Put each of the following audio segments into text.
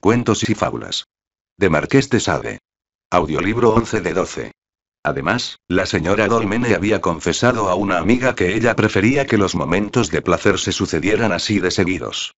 Cuentos y fábulas. De Marqués de Sade. Audiolibro 11 de 12. Además, la señora Dolmene había confesado a una amiga que ella prefería que los momentos de placer se sucedieran así de seguidos.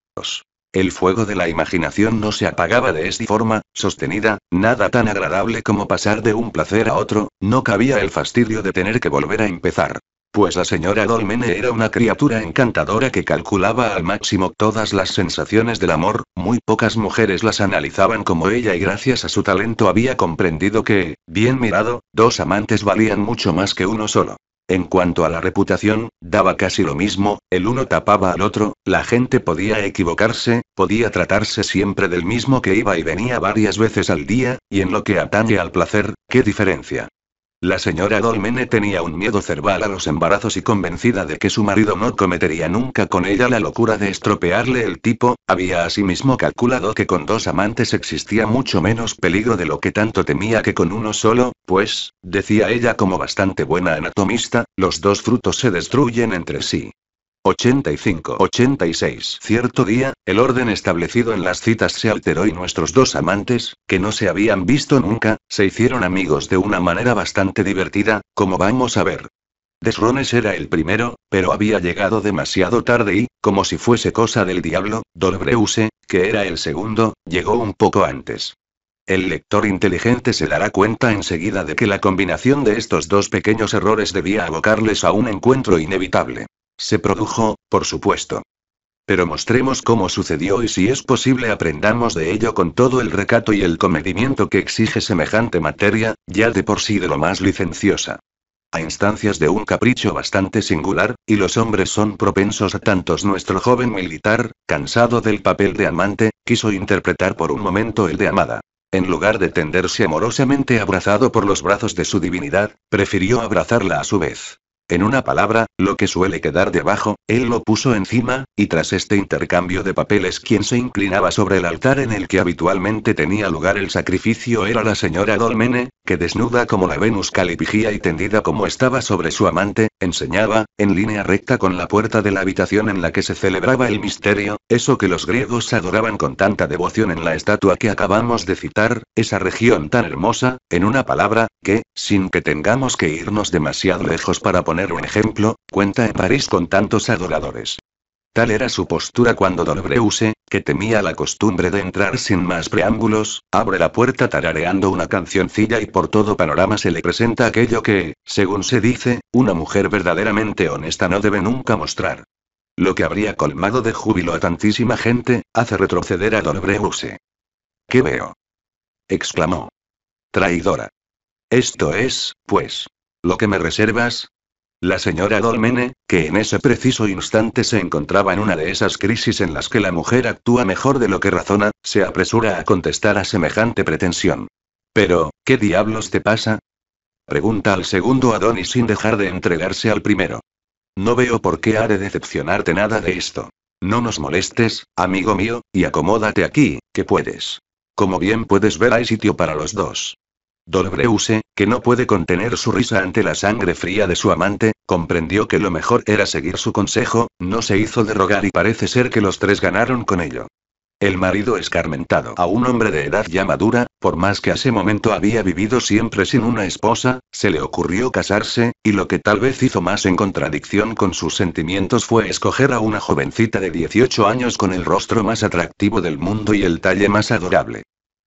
El fuego de la imaginación no se apagaba de esta forma, sostenida, nada tan agradable como pasar de un placer a otro, no cabía el fastidio de tener que volver a empezar pues la señora Dolmene era una criatura encantadora que calculaba al máximo todas las sensaciones del amor, muy pocas mujeres las analizaban como ella y gracias a su talento había comprendido que, bien mirado, dos amantes valían mucho más que uno solo. En cuanto a la reputación, daba casi lo mismo, el uno tapaba al otro, la gente podía equivocarse, podía tratarse siempre del mismo que iba y venía varias veces al día, y en lo que atañe al placer, ¿qué diferencia? La señora Dolmene tenía un miedo cerval a los embarazos y convencida de que su marido no cometería nunca con ella la locura de estropearle el tipo, había asimismo calculado que con dos amantes existía mucho menos peligro de lo que tanto temía que con uno solo, pues, decía ella como bastante buena anatomista, los dos frutos se destruyen entre sí. 85. 86. Cierto día, el orden establecido en las citas se alteró y nuestros dos amantes, que no se habían visto nunca, se hicieron amigos de una manera bastante divertida, como vamos a ver. Desrones era el primero, pero había llegado demasiado tarde y, como si fuese cosa del diablo, Dolbreuse, que era el segundo, llegó un poco antes. El lector inteligente se dará cuenta enseguida de que la combinación de estos dos pequeños errores debía abocarles a un encuentro inevitable. Se produjo, por supuesto. Pero mostremos cómo sucedió y si es posible aprendamos de ello con todo el recato y el comedimiento que exige semejante materia, ya de por sí de lo más licenciosa. A instancias de un capricho bastante singular, y los hombres son propensos a tantos, nuestro joven militar, cansado del papel de amante, quiso interpretar por un momento el de amada. En lugar de tenderse amorosamente abrazado por los brazos de su divinidad, prefirió abrazarla a su vez. En una palabra, lo que suele quedar debajo, él lo puso encima, y tras este intercambio de papeles quien se inclinaba sobre el altar en el que habitualmente tenía lugar el sacrificio era la señora Dolmene, que desnuda como la Venus calipigía y tendida como estaba sobre su amante, enseñaba, en línea recta con la puerta de la habitación en la que se celebraba el misterio, eso que los griegos adoraban con tanta devoción en la estatua que acabamos de citar, esa región tan hermosa, en una palabra, que, sin que tengamos que irnos demasiado lejos para poner un ejemplo, cuenta en París con tantos adoradores. Tal era su postura cuando Dolbreuse, que temía la costumbre de entrar sin más preámbulos, abre la puerta tarareando una cancioncilla y por todo panorama se le presenta aquello que, según se dice, una mujer verdaderamente honesta no debe nunca mostrar. Lo que habría colmado de júbilo a tantísima gente, hace retroceder a Dolbreuse. ¿Qué veo? exclamó. Traidora. Esto es, pues, lo que me reservas, la señora pues Dolmene, que en ese preciso instante se encontraba en una de esas crisis en las que la mujer actúa mejor de lo que razona, se apresura a contestar a semejante pretensión. Pero, ¿qué diablos te pasa? Pregunta al segundo Adonis sin dejar de entregarse al primero. No veo por qué ha de decepcionarte nada de esto. No nos molestes, amigo mío, y acomódate aquí, que puedes. Como bien puedes ver hay sitio para los dos. Dolbreuse, que no puede contener su risa ante la sangre fría de su amante, comprendió que lo mejor era seguir su consejo, no se hizo de rogar y parece ser que los tres ganaron con ello. El marido escarmentado a un hombre de edad ya madura, por más que ese momento había vivido siempre sin una esposa, se le ocurrió casarse, y lo que tal vez hizo más en contradicción con sus sentimientos fue escoger a una jovencita de 18 años con el rostro más atractivo del mundo y el talle más adorable.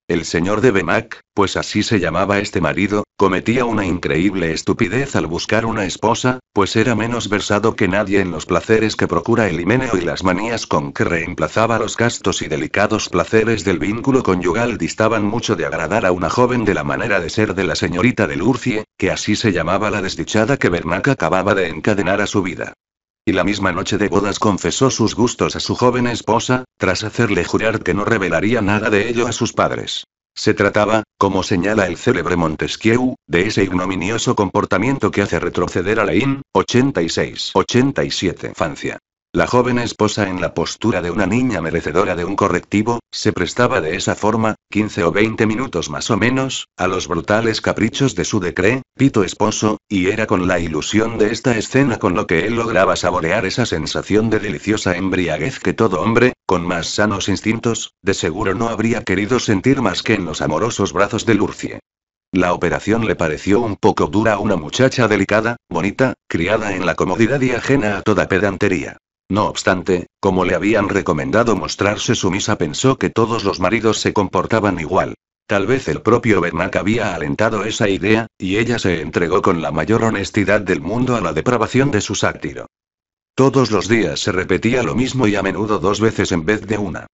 El señor de Bemac, pues así se llamaba este marido, cometía una increíble estupidez al buscar una esposa, pues era menos versado que nadie en los placeres que procura el himeneo y las manías con que reemplazaba los gastos y delicados placeres del vínculo conyugal distaban mucho de agradar a una joven de la manera de ser de la señorita de Lurcie, que así se llamaba la desdichada que Bernac acababa de encadenar a su vida y la misma noche de bodas confesó sus gustos a su joven esposa, tras hacerle jurar que no revelaría nada de ello a sus padres. Se trataba, como señala el célebre Montesquieu, de ese ignominioso comportamiento que hace retroceder a la IN, 86-87 infancia. La joven esposa en la postura de una niña merecedora de un correctivo, se prestaba de esa forma, 15 o 20 minutos más o menos, a los brutales caprichos de su decré, pito esposo, y era con la ilusión de esta escena con lo que él lograba saborear esa sensación de deliciosa embriaguez que todo hombre, con más sanos instintos, de seguro no habría querido sentir más que en los amorosos brazos de Lurcie. La operación le pareció un poco dura a una muchacha delicada, bonita, criada en la comodidad y ajena a toda pedantería. No obstante, como le habían recomendado mostrarse sumisa, pensó que todos los maridos se comportaban igual. Tal vez el propio Bernac había alentado esa idea, y ella se entregó con la mayor honestidad del mundo a la depravación de su sátiro. Todos los días se repetía lo mismo y a menudo dos veces en vez de una.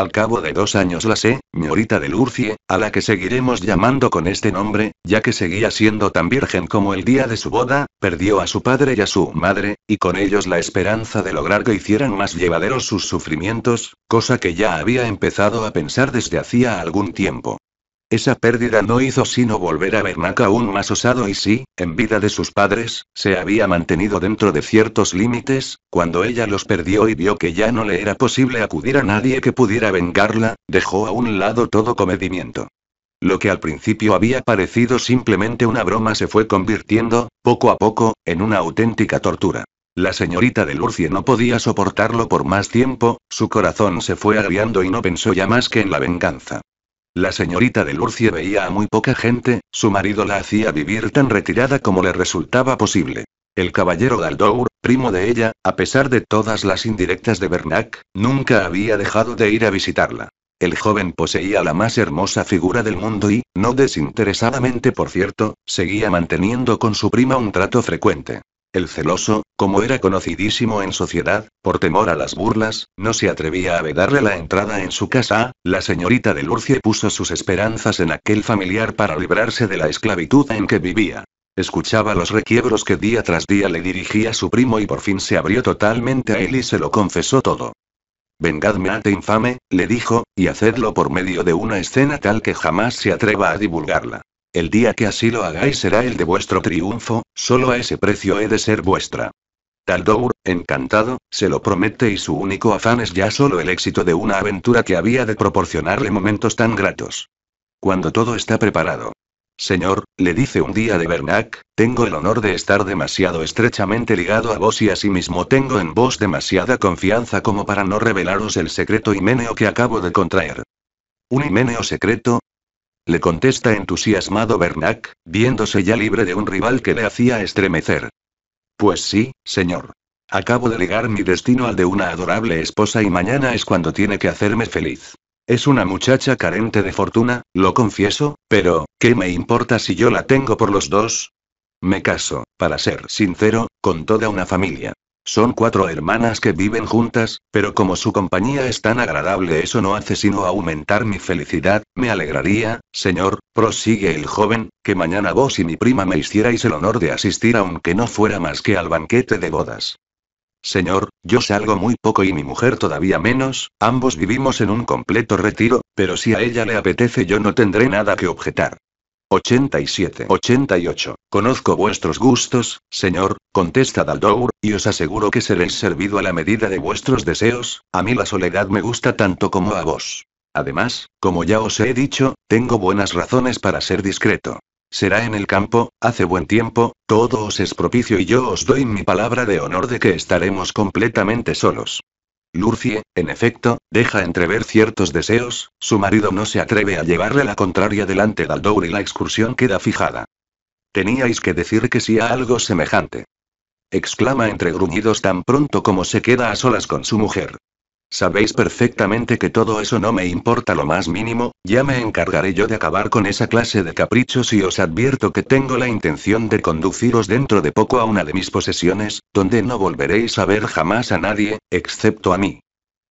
Al cabo de dos años la sé, Ñorita de Lurcie, a la que seguiremos llamando con este nombre, ya que seguía siendo tan virgen como el día de su boda, perdió a su padre y a su madre, y con ellos la esperanza de lograr que hicieran más llevaderos sus sufrimientos, cosa que ya había empezado a pensar desde hacía algún tiempo. Esa pérdida no hizo sino volver a Bernaca aún más osado y si, en vida de sus padres, se había mantenido dentro de ciertos límites, cuando ella los perdió y vio que ya no le era posible acudir a nadie que pudiera vengarla, dejó a un lado todo comedimiento. Lo que al principio había parecido simplemente una broma se fue convirtiendo, poco a poco, en una auténtica tortura. La señorita de Lurcie no podía soportarlo por más tiempo, su corazón se fue agriando y no pensó ya más que en la venganza. La señorita de Lurcie veía a muy poca gente, su marido la hacía vivir tan retirada como le resultaba posible. El caballero Galdour, primo de ella, a pesar de todas las indirectas de Bernac, nunca había dejado de ir a visitarla. El joven poseía la más hermosa figura del mundo y, no desinteresadamente por cierto, seguía manteniendo con su prima un trato frecuente. El celoso, como era conocidísimo en sociedad, por temor a las burlas, no se atrevía a vedarle la entrada en su casa. La señorita de Lurcie puso sus esperanzas en aquel familiar para librarse de la esclavitud en que vivía. Escuchaba los requiebros que día tras día le dirigía su primo y por fin se abrió totalmente a él y se lo confesó todo. Vengadme ante infame, le dijo, y hacedlo por medio de una escena tal que jamás se atreva a divulgarla. El día que así lo hagáis será el de vuestro triunfo, solo a ese precio he de ser vuestra. Taldour, encantado, se lo promete y su único afán es ya solo el éxito de una aventura que había de proporcionarle momentos tan gratos. Cuando todo está preparado. Señor, le dice un día de Bernac, tengo el honor de estar demasiado estrechamente ligado a vos y asimismo tengo en vos demasiada confianza como para no revelaros el secreto himeneo que acabo de contraer. Un himeneo secreto, le contesta entusiasmado Bernac, viéndose ya libre de un rival que le hacía estremecer. Pues sí, señor. Acabo de ligar mi destino al de una adorable esposa y mañana es cuando tiene que hacerme feliz. Es una muchacha carente de fortuna, lo confieso, pero, ¿qué me importa si yo la tengo por los dos? Me caso, para ser sincero, con toda una familia. Son cuatro hermanas que viven juntas, pero como su compañía es tan agradable eso no hace sino aumentar mi felicidad, me alegraría, señor, prosigue el joven, que mañana vos y mi prima me hicierais el honor de asistir aunque no fuera más que al banquete de bodas. Señor, yo salgo muy poco y mi mujer todavía menos, ambos vivimos en un completo retiro, pero si a ella le apetece yo no tendré nada que objetar. 87. 88. Conozco vuestros gustos, señor, contesta Daldour, y os aseguro que seréis servido a la medida de vuestros deseos, a mí la soledad me gusta tanto como a vos. Además, como ya os he dicho, tengo buenas razones para ser discreto. Será en el campo, hace buen tiempo, todo os es propicio y yo os doy mi palabra de honor de que estaremos completamente solos. Lurcie, en efecto, deja entrever ciertos deseos, su marido no se atreve a llevarle la contraria delante de Aldour y la excursión queda fijada. Teníais que decir que sí a algo semejante. Exclama entre gruñidos tan pronto como se queda a solas con su mujer. Sabéis perfectamente que todo eso no me importa lo más mínimo, ya me encargaré yo de acabar con esa clase de caprichos y os advierto que tengo la intención de conduciros dentro de poco a una de mis posesiones, donde no volveréis a ver jamás a nadie, excepto a mí.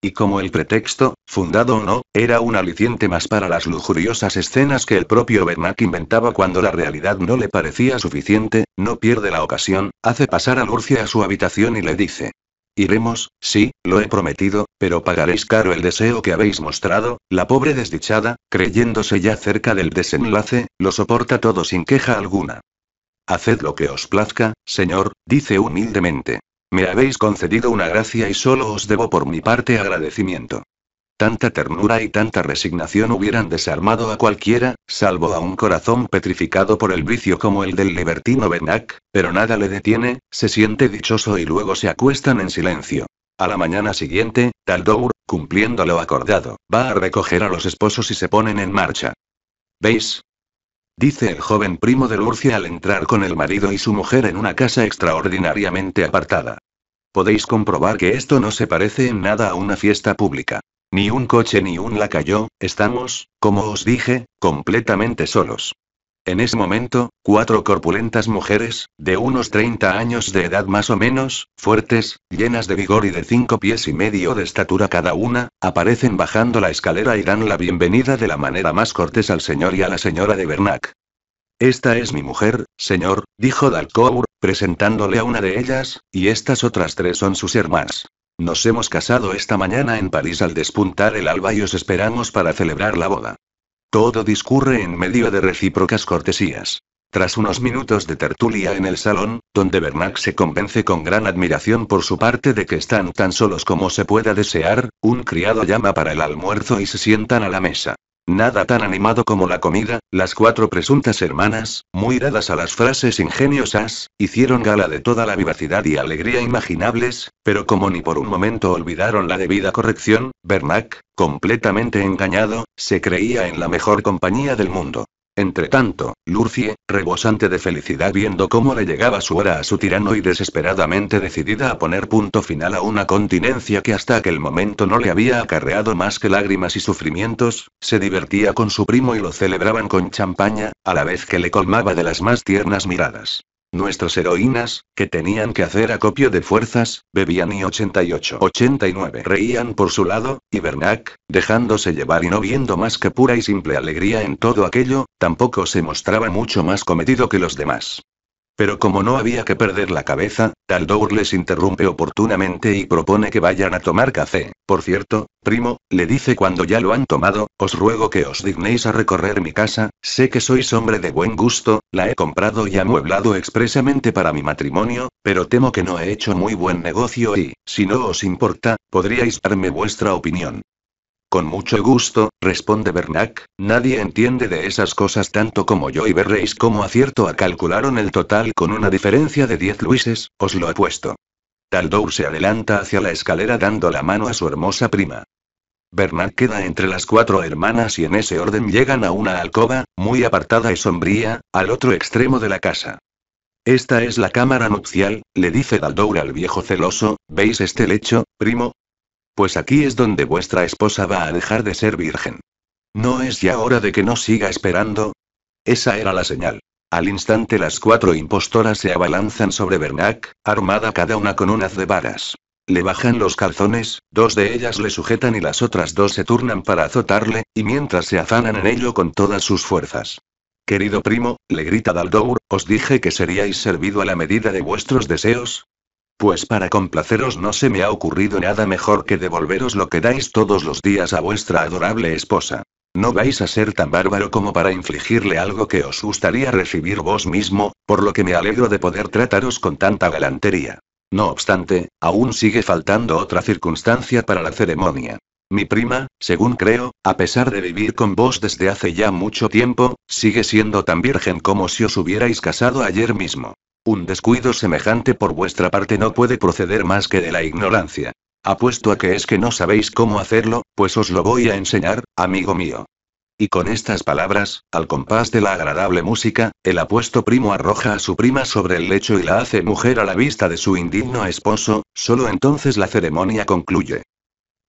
Y como el pretexto, fundado o no, era un aliciente más para las lujuriosas escenas que el propio Bernac inventaba cuando la realidad no le parecía suficiente, no pierde la ocasión, hace pasar a Lurcia a su habitación y le dice, Iremos, sí, lo he prometido, pero pagaréis caro el deseo que habéis mostrado, la pobre desdichada, creyéndose ya cerca del desenlace, lo soporta todo sin queja alguna. Haced lo que os plazca, señor, dice humildemente. Me habéis concedido una gracia y solo os debo por mi parte agradecimiento. Tanta ternura y tanta resignación hubieran desarmado a cualquiera, salvo a un corazón petrificado por el vicio como el del libertino Bernac, pero nada le detiene, se siente dichoso y luego se acuestan en silencio. A la mañana siguiente, Taldour, cumpliendo lo acordado, va a recoger a los esposos y se ponen en marcha. ¿Veis? Dice el joven primo de Lurcia al entrar con el marido y su mujer en una casa extraordinariamente apartada. Podéis comprobar que esto no se parece en nada a una fiesta pública. Ni un coche ni un lacayo, estamos, como os dije, completamente solos. En ese momento, cuatro corpulentas mujeres, de unos 30 años de edad más o menos, fuertes, llenas de vigor y de cinco pies y medio de estatura cada una, aparecen bajando la escalera y dan la bienvenida de la manera más cortés al señor y a la señora de Bernac. Esta es mi mujer, señor, dijo Dalcour, presentándole a una de ellas, y estas otras tres son sus hermanas. Nos hemos casado esta mañana en París al despuntar el alba y os esperamos para celebrar la boda. Todo discurre en medio de recíprocas cortesías. Tras unos minutos de tertulia en el salón, donde Bernac se convence con gran admiración por su parte de que están tan solos como se pueda desear, un criado llama para el almuerzo y se sientan a la mesa. Nada tan animado como la comida, las cuatro presuntas hermanas, muy dadas a las frases ingeniosas, hicieron gala de toda la vivacidad y alegría imaginables, pero como ni por un momento olvidaron la debida corrección, Bernac, completamente engañado, se creía en la mejor compañía del mundo. Entre tanto, Lurcie, rebosante de felicidad viendo cómo le llegaba su hora a su tirano y desesperadamente decidida a poner punto final a una continencia que hasta aquel momento no le había acarreado más que lágrimas y sufrimientos, se divertía con su primo y lo celebraban con champaña, a la vez que le colmaba de las más tiernas miradas. Nuestras heroínas, que tenían que hacer acopio de fuerzas, bebían y 88-89 reían por su lado, y Bernac, dejándose llevar y no viendo más que pura y simple alegría en todo aquello, tampoco se mostraba mucho más cometido que los demás. Pero como no había que perder la cabeza, Taldour les interrumpe oportunamente y propone que vayan a tomar café. Por cierto, primo, le dice cuando ya lo han tomado, os ruego que os dignéis a recorrer mi casa, sé que sois hombre de buen gusto, la he comprado y amueblado expresamente para mi matrimonio, pero temo que no he hecho muy buen negocio y, si no os importa, podríais darme vuestra opinión. Con mucho gusto, responde Bernac, nadie entiende de esas cosas tanto como yo y veréis cómo acierto a calcularon el total con una diferencia de 10 luises, os lo apuesto. Daldour se adelanta hacia la escalera dando la mano a su hermosa prima. Bernac queda entre las cuatro hermanas y en ese orden llegan a una alcoba, muy apartada y sombría, al otro extremo de la casa. Esta es la cámara nupcial, le dice Daldour al viejo celoso, ¿veis este lecho, primo? Pues aquí es donde vuestra esposa va a dejar de ser virgen. ¿No es ya hora de que no siga esperando? Esa era la señal. Al instante las cuatro impostoras se abalanzan sobre Bernac, armada cada una con un haz de varas. Le bajan los calzones, dos de ellas le sujetan y las otras dos se turnan para azotarle, y mientras se afanan en ello con todas sus fuerzas. Querido primo, le grita Daldour, os dije que seríais servido a la medida de vuestros deseos, pues para complaceros no se me ha ocurrido nada mejor que devolveros lo que dais todos los días a vuestra adorable esposa. No vais a ser tan bárbaro como para infligirle algo que os gustaría recibir vos mismo, por lo que me alegro de poder trataros con tanta galantería. No obstante, aún sigue faltando otra circunstancia para la ceremonia. Mi prima, según creo, a pesar de vivir con vos desde hace ya mucho tiempo, sigue siendo tan virgen como si os hubierais casado ayer mismo. Un descuido semejante por vuestra parte no puede proceder más que de la ignorancia. Apuesto a que es que no sabéis cómo hacerlo, pues os lo voy a enseñar, amigo mío. Y con estas palabras, al compás de la agradable música, el apuesto primo arroja a su prima sobre el lecho y la hace mujer a la vista de su indigno esposo, solo entonces la ceremonia concluye.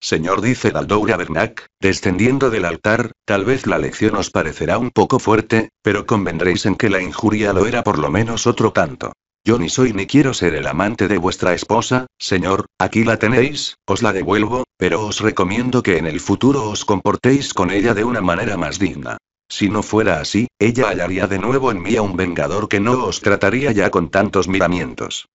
Señor, dice Daldoura Bernac, descendiendo del altar, tal vez la lección os parecerá un poco fuerte, pero convendréis en que la injuria lo era por lo menos otro tanto. Yo ni soy ni quiero ser el amante de vuestra esposa, señor, aquí la tenéis, os la devuelvo, pero os recomiendo que en el futuro os comportéis con ella de una manera más digna. Si no fuera así, ella hallaría de nuevo en mí a un vengador que no os trataría ya con tantos miramientos.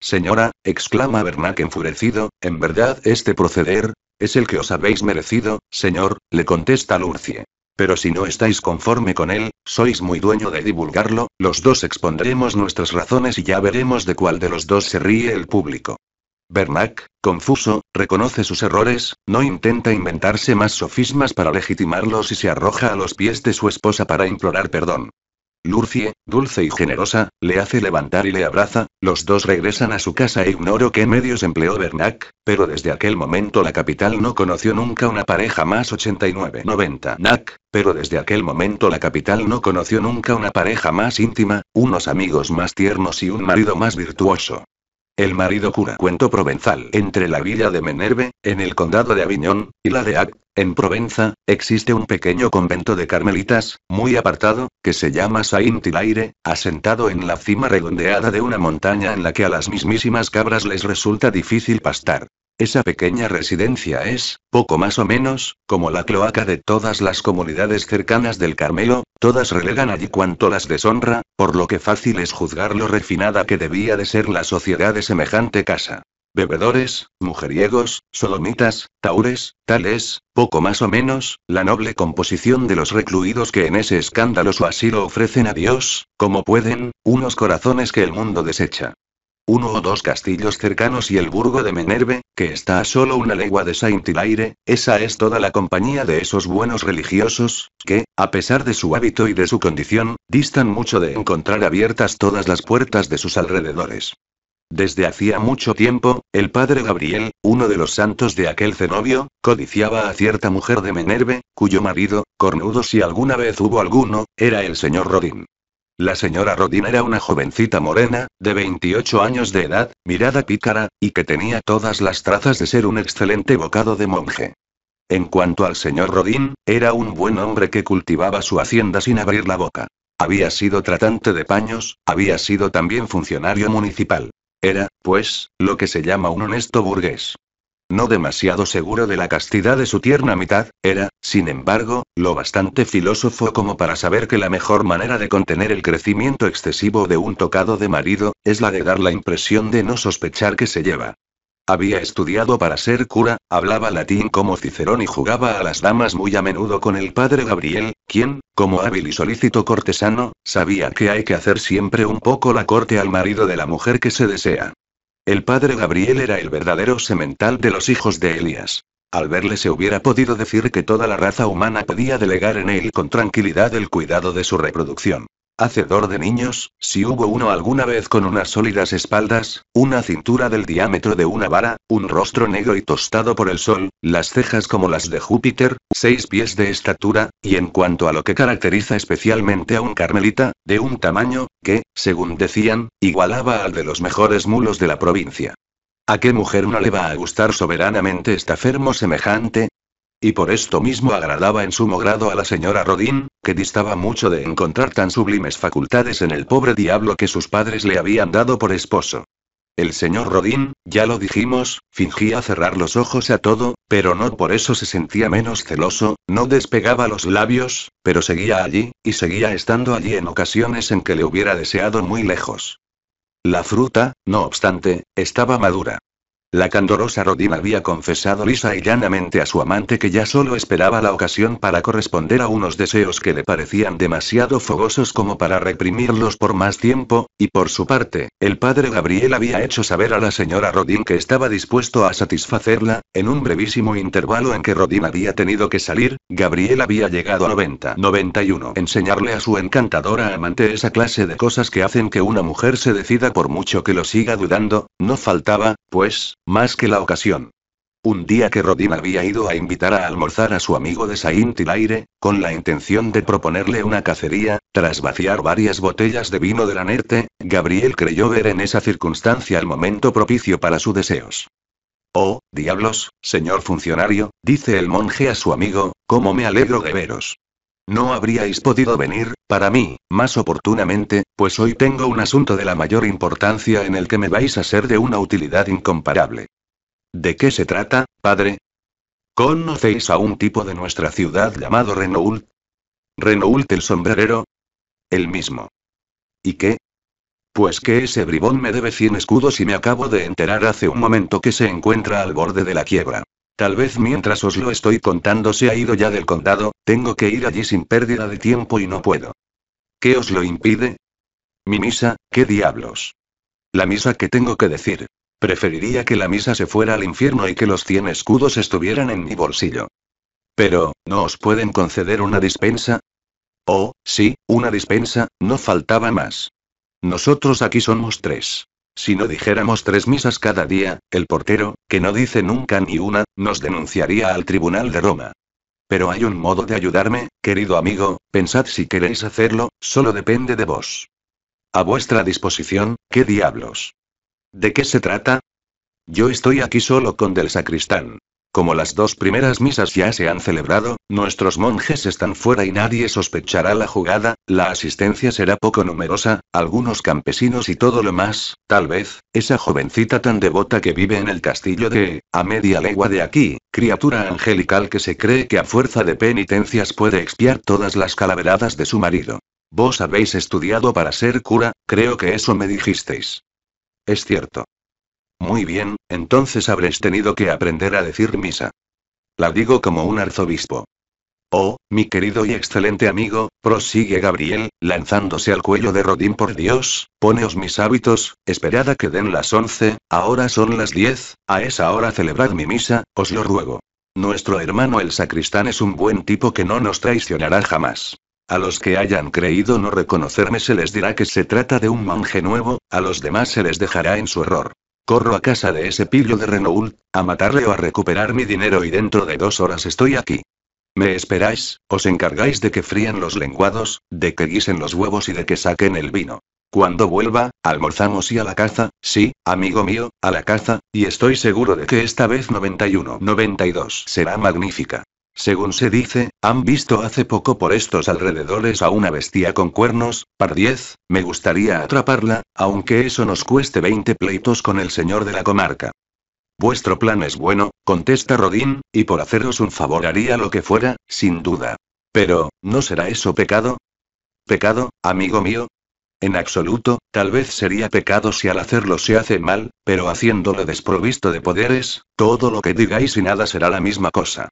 Señora, exclama Bernac enfurecido, en verdad este proceder, es el que os habéis merecido, señor, le contesta Lurcie. Pero si no estáis conforme con él, sois muy dueño de divulgarlo, los dos expondremos nuestras razones y ya veremos de cuál de los dos se ríe el público. Bernac, confuso, reconoce sus errores, no intenta inventarse más sofismas para legitimarlos y se arroja a los pies de su esposa para implorar perdón. Lurcie, dulce y generosa, le hace levantar y le abraza, los dos regresan a su casa e ignoro qué medios empleó Bernac, pero desde aquel momento la capital no conoció nunca una pareja más 89-90 NAC, pero desde aquel momento la capital no conoció nunca una pareja más íntima, unos amigos más tiernos y un marido más virtuoso. El marido cura cuento provenzal entre la villa de Menerve, en el condado de Aviñón, y la de Act, en Provenza, existe un pequeño convento de carmelitas, muy apartado, que se llama Saint-Hilaire, asentado en la cima redondeada de una montaña en la que a las mismísimas cabras les resulta difícil pastar. Esa pequeña residencia es, poco más o menos, como la cloaca de todas las comunidades cercanas del Carmelo, Todas relegan allí cuanto las deshonra, por lo que fácil es juzgar lo refinada que debía de ser la sociedad de semejante casa. Bebedores, mujeriegos, solomitas, taures, tales, poco más o menos, la noble composición de los recluidos que en ese escándalo su asilo ofrecen a Dios, como pueden, unos corazones que el mundo desecha uno o dos castillos cercanos y el burgo de Menerve, que está a solo una legua de Saint-Hilaire, esa es toda la compañía de esos buenos religiosos, que, a pesar de su hábito y de su condición, distan mucho de encontrar abiertas todas las puertas de sus alrededores. Desde hacía mucho tiempo, el padre Gabriel, uno de los santos de aquel cenobio, codiciaba a cierta mujer de Menerve, cuyo marido, cornudo si alguna vez hubo alguno, era el señor Rodin. La señora Rodin era una jovencita morena, de 28 años de edad, mirada pícara, y que tenía todas las trazas de ser un excelente bocado de monje. En cuanto al señor Rodin, era un buen hombre que cultivaba su hacienda sin abrir la boca. Había sido tratante de paños, había sido también funcionario municipal. Era, pues, lo que se llama un honesto burgués no demasiado seguro de la castidad de su tierna mitad, era, sin embargo, lo bastante filósofo como para saber que la mejor manera de contener el crecimiento excesivo de un tocado de marido, es la de dar la impresión de no sospechar que se lleva. Había estudiado para ser cura, hablaba latín como Cicerón y jugaba a las damas muy a menudo con el padre Gabriel, quien, como hábil y solícito cortesano, sabía que hay que hacer siempre un poco la corte al marido de la mujer que se desea. El padre Gabriel era el verdadero semental de los hijos de Elías. Al verle se hubiera podido decir que toda la raza humana podía delegar en él con tranquilidad el cuidado de su reproducción. Hacedor de niños, si hubo uno alguna vez con unas sólidas espaldas, una cintura del diámetro de una vara, un rostro negro y tostado por el sol, las cejas como las de Júpiter, seis pies de estatura, y en cuanto a lo que caracteriza especialmente a un carmelita, de un tamaño, que, según decían, igualaba al de los mejores mulos de la provincia. ¿A qué mujer no le va a gustar soberanamente esta fermo semejante? Y por esto mismo agradaba en sumo grado a la señora Rodin, que distaba mucho de encontrar tan sublimes facultades en el pobre diablo que sus padres le habían dado por esposo. El señor Rodín, ya lo dijimos, fingía cerrar los ojos a todo, pero no por eso se sentía menos celoso, no despegaba los labios, pero seguía allí, y seguía estando allí en ocasiones en que le hubiera deseado muy lejos. La fruta, no obstante, estaba madura. La candorosa Rodin había confesado lisa y llanamente a su amante que ya solo esperaba la ocasión para corresponder a unos deseos que le parecían demasiado fogosos como para reprimirlos por más tiempo, y por su parte, el padre Gabriel había hecho saber a la señora Rodin que estaba dispuesto a satisfacerla, en un brevísimo intervalo en que Rodin había tenido que salir, Gabriel había llegado a 90. 91. Enseñarle a su encantadora amante esa clase de cosas que hacen que una mujer se decida por mucho que lo siga dudando, no faltaba, pues, más que la ocasión. Un día que Rodin había ido a invitar a almorzar a su amigo de Saint-Hilaire, con la intención de proponerle una cacería, tras vaciar varias botellas de vino de la Nerte, Gabriel creyó ver en esa circunstancia el momento propicio para sus deseos. Oh, diablos, señor funcionario, dice el monje a su amigo, cómo me alegro de veros. No habríais podido venir, para mí, más oportunamente, pues hoy tengo un asunto de la mayor importancia en el que me vais a ser de una utilidad incomparable. ¿De qué se trata, padre? ¿Conocéis a un tipo de nuestra ciudad llamado Renault? ¿Renault el sombrerero? El mismo. ¿Y qué? Pues que ese bribón me debe 100 escudos y me acabo de enterar hace un momento que se encuentra al borde de la quiebra. Tal vez mientras os lo estoy contando se ha ido ya del condado, tengo que ir allí sin pérdida de tiempo y no puedo. ¿Qué os lo impide? Mi misa, qué diablos. La misa que tengo que decir. Preferiría que la misa se fuera al infierno y que los cien escudos estuvieran en mi bolsillo. Pero, ¿no os pueden conceder una dispensa? Oh, sí, una dispensa, no faltaba más. Nosotros aquí somos tres. Si no dijéramos tres misas cada día, el portero, que no dice nunca ni una, nos denunciaría al Tribunal de Roma. Pero hay un modo de ayudarme, querido amigo, pensad si queréis hacerlo, solo depende de vos. A vuestra disposición, ¿qué diablos? ¿De qué se trata? Yo estoy aquí solo con del sacristán. Como las dos primeras misas ya se han celebrado, nuestros monjes están fuera y nadie sospechará la jugada, la asistencia será poco numerosa, algunos campesinos y todo lo más, tal vez, esa jovencita tan devota que vive en el castillo de, a media legua de aquí, criatura angelical que se cree que a fuerza de penitencias puede expiar todas las calaveradas de su marido. Vos habéis estudiado para ser cura, creo que eso me dijisteis. Es cierto. Muy bien, entonces habréis tenido que aprender a decir misa. La digo como un arzobispo. Oh, mi querido y excelente amigo, prosigue Gabriel, lanzándose al cuello de Rodín por Dios, poneos mis hábitos, esperad a que den las once, ahora son las diez, a esa hora celebrad mi misa, os lo ruego. Nuestro hermano el sacristán es un buen tipo que no nos traicionará jamás. A los que hayan creído no reconocerme se les dirá que se trata de un monje nuevo, a los demás se les dejará en su error. Corro a casa de ese pillo de Renault, a matarle o a recuperar mi dinero y dentro de dos horas estoy aquí. Me esperáis, os encargáis de que fríen los lenguados, de que guisen los huevos y de que saquen el vino. Cuando vuelva, almorzamos y a la caza, sí, amigo mío, a la caza, y estoy seguro de que esta vez 91-92 será magnífica. Según se dice, han visto hace poco por estos alrededores a una bestia con cuernos, par 10, me gustaría atraparla, aunque eso nos cueste 20 pleitos con el señor de la comarca. Vuestro plan es bueno, contesta Rodín, y por haceros un favor haría lo que fuera, sin duda. Pero, ¿no será eso pecado? ¿Pecado, amigo mío? En absoluto, tal vez sería pecado si al hacerlo se hace mal, pero haciéndolo desprovisto de poderes, todo lo que digáis y nada será la misma cosa.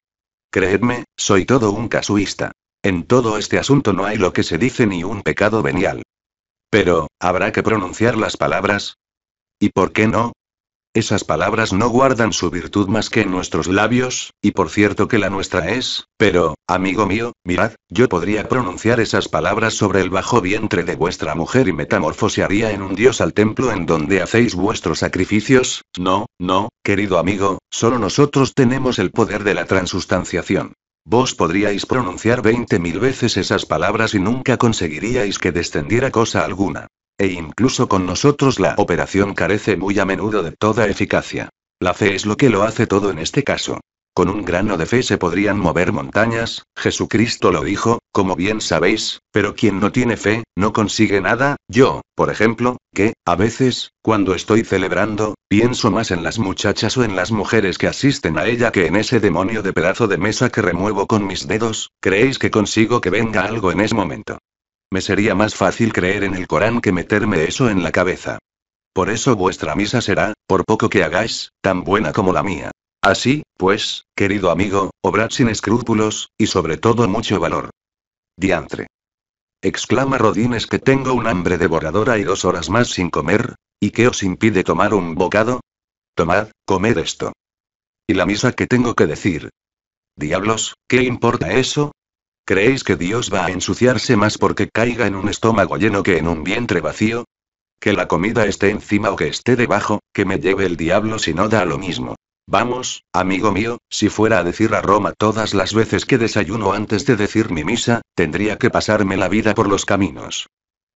Creedme, soy todo un casuista. En todo este asunto no hay lo que se dice ni un pecado venial. Pero, ¿habrá que pronunciar las palabras? ¿Y por qué no? Esas palabras no guardan su virtud más que en nuestros labios, y por cierto que la nuestra es, pero, amigo mío, mirad, yo podría pronunciar esas palabras sobre el bajo vientre de vuestra mujer y metamorfosearía en un dios al templo en donde hacéis vuestros sacrificios, no, no, querido amigo, solo nosotros tenemos el poder de la transustanciación. Vos podríais pronunciar veinte mil veces esas palabras y nunca conseguiríais que descendiera cosa alguna. E incluso con nosotros la operación carece muy a menudo de toda eficacia. La fe es lo que lo hace todo en este caso. Con un grano de fe se podrían mover montañas, Jesucristo lo dijo, como bien sabéis, pero quien no tiene fe, no consigue nada, yo, por ejemplo, que, a veces, cuando estoy celebrando, pienso más en las muchachas o en las mujeres que asisten a ella que en ese demonio de pedazo de mesa que remuevo con mis dedos, ¿creéis que consigo que venga algo en ese momento? Me sería más fácil creer en el Corán que meterme eso en la cabeza. Por eso vuestra misa será, por poco que hagáis, tan buena como la mía. Así, pues, querido amigo, obrad sin escrúpulos, y sobre todo mucho valor. Diantre. Exclama Rodines que tengo un hambre devoradora y dos horas más sin comer, ¿y qué os impide tomar un bocado? Tomad, comed esto. ¿Y la misa que tengo que decir? Diablos, ¿qué importa eso? ¿Creéis que Dios va a ensuciarse más porque caiga en un estómago lleno que en un vientre vacío? Que la comida esté encima o que esté debajo, que me lleve el diablo si no da lo mismo. Vamos, amigo mío, si fuera a decir a Roma todas las veces que desayuno antes de decir mi misa, tendría que pasarme la vida por los caminos.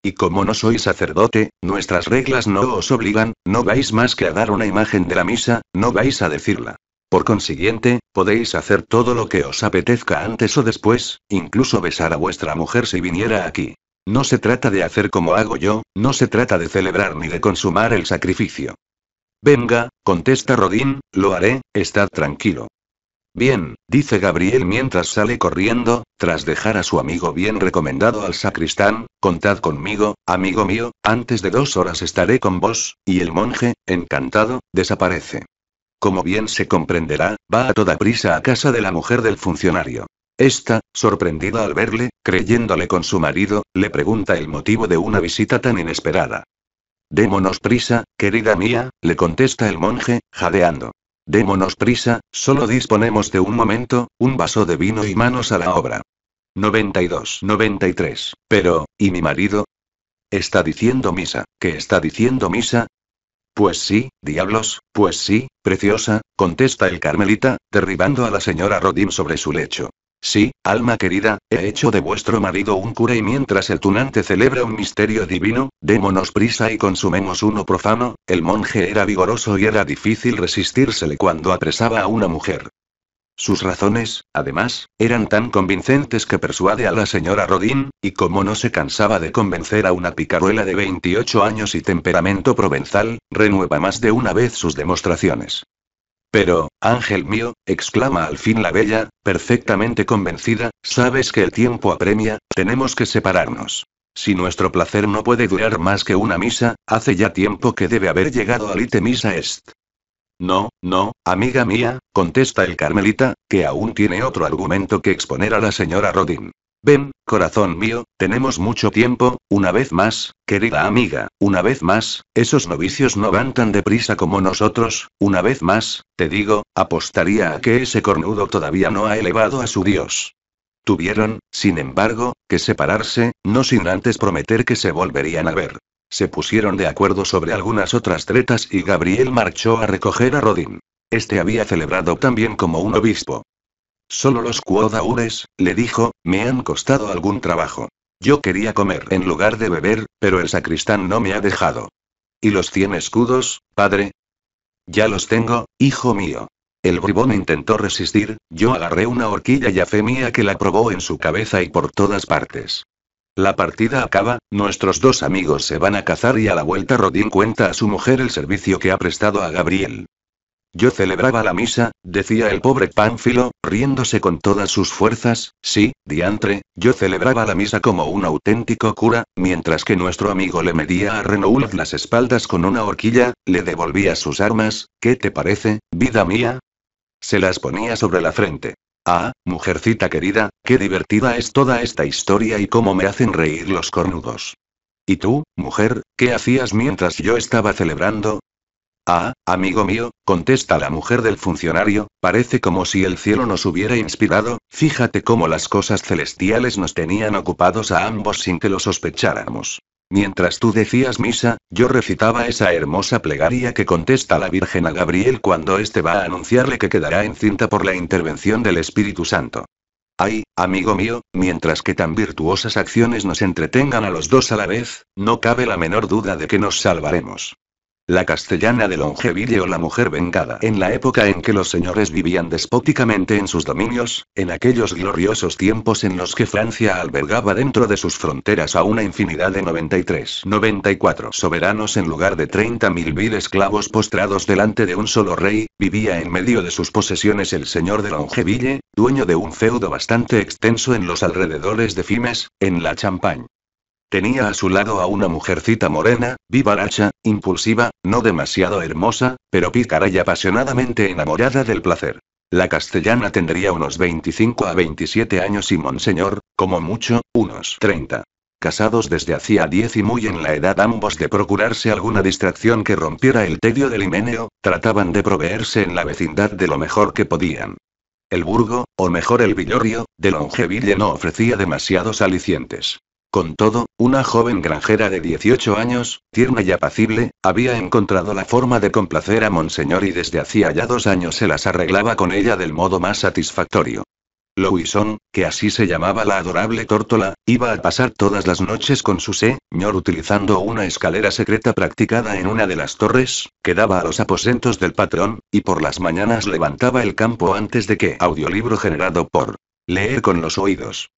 Y como no soy sacerdote, nuestras reglas no os obligan, no vais más que a dar una imagen de la misa, no vais a decirla. Por consiguiente, podéis hacer todo lo que os apetezca antes o después, incluso besar a vuestra mujer si viniera aquí. No se trata de hacer como hago yo, no se trata de celebrar ni de consumar el sacrificio. Venga, contesta Rodín, lo haré, estad tranquilo. Bien, dice Gabriel mientras sale corriendo, tras dejar a su amigo bien recomendado al sacristán, contad conmigo, amigo mío, antes de dos horas estaré con vos, y el monje, encantado, desaparece. Como bien se comprenderá, va a toda prisa a casa de la mujer del funcionario. Esta, sorprendida al verle, creyéndole con su marido, le pregunta el motivo de una visita tan inesperada. Démonos prisa, querida mía, le contesta el monje, jadeando. Démonos prisa, solo disponemos de un momento, un vaso de vino y manos a la obra. 92, 93. Pero, ¿y mi marido? Está diciendo misa, ¿qué está diciendo misa? Pues sí, diablos, pues sí, preciosa, contesta el carmelita, derribando a la señora Rodim sobre su lecho. Sí, alma querida, he hecho de vuestro marido un cura y mientras el tunante celebra un misterio divino, démonos prisa y consumemos uno profano, el monje era vigoroso y era difícil resistírsele cuando apresaba a una mujer. Sus razones, además, eran tan convincentes que persuade a la señora Rodin, y como no se cansaba de convencer a una picaruela de 28 años y temperamento provenzal, renueva más de una vez sus demostraciones. Pero, ángel mío, exclama al fin la bella, perfectamente convencida, sabes que el tiempo apremia, tenemos que separarnos. Si nuestro placer no puede durar más que una misa, hace ya tiempo que debe haber llegado al ite misa est. No, no, amiga mía, contesta el carmelita, que aún tiene otro argumento que exponer a la señora Rodin. Ven, corazón mío, tenemos mucho tiempo, una vez más, querida amiga, una vez más, esos novicios no van tan deprisa como nosotros, una vez más, te digo, apostaría a que ese cornudo todavía no ha elevado a su Dios. Tuvieron, sin embargo, que separarse, no sin antes prometer que se volverían a ver. Se pusieron de acuerdo sobre algunas otras tretas y Gabriel marchó a recoger a Rodin. Este había celebrado también como un obispo. Solo los cuodaures, le dijo, me han costado algún trabajo. Yo quería comer en lugar de beber, pero el sacristán no me ha dejado. ¿Y los cien escudos, padre? Ya los tengo, hijo mío. El bribón intentó resistir, yo agarré una horquilla y a fe mía que la probó en su cabeza y por todas partes. La partida acaba, nuestros dos amigos se van a cazar y a la vuelta Rodin cuenta a su mujer el servicio que ha prestado a Gabriel. Yo celebraba la misa, decía el pobre Pánfilo, riéndose con todas sus fuerzas, sí, diantre, yo celebraba la misa como un auténtico cura, mientras que nuestro amigo le medía a Renault las espaldas con una horquilla, le devolvía sus armas, ¿qué te parece, vida mía? Se las ponía sobre la frente. Ah, mujercita querida, qué divertida es toda esta historia y cómo me hacen reír los cornudos. ¿Y tú, mujer, qué hacías mientras yo estaba celebrando? Ah, amigo mío, contesta la mujer del funcionario, parece como si el cielo nos hubiera inspirado, fíjate cómo las cosas celestiales nos tenían ocupados a ambos sin que lo sospecháramos. Mientras tú decías misa, yo recitaba esa hermosa plegaria que contesta la Virgen a Gabriel cuando éste va a anunciarle que quedará encinta por la intervención del Espíritu Santo. Ay, amigo mío, mientras que tan virtuosas acciones nos entretengan a los dos a la vez, no cabe la menor duda de que nos salvaremos la castellana de Longeville o la mujer vengada. En la época en que los señores vivían despóticamente en sus dominios, en aquellos gloriosos tiempos en los que Francia albergaba dentro de sus fronteras a una infinidad de 93, 94 soberanos en lugar de 30.000 mil esclavos postrados delante de un solo rey, vivía en medio de sus posesiones el señor de Longeville, dueño de un feudo bastante extenso en los alrededores de Fimes, en la Champagne. Tenía a su lado a una mujercita morena, vivaracha, impulsiva, no demasiado hermosa, pero pícara y apasionadamente enamorada del placer. La castellana tendría unos 25 a 27 años y Monseñor, como mucho, unos 30. Casados desde hacía 10 y muy en la edad ambos de procurarse alguna distracción que rompiera el tedio del himeneo, trataban de proveerse en la vecindad de lo mejor que podían. El burgo, o mejor el villorio, de Longeville no ofrecía demasiados alicientes. Con todo, una joven granjera de 18 años, tierna y apacible, había encontrado la forma de complacer a Monseñor y desde hacía ya dos años se las arreglaba con ella del modo más satisfactorio. Louison, que así se llamaba la adorable tórtola, iba a pasar todas las noches con su señor utilizando una escalera secreta practicada en una de las torres, que daba a los aposentos del patrón, y por las mañanas levantaba el campo antes de que audiolibro generado por leer con los oídos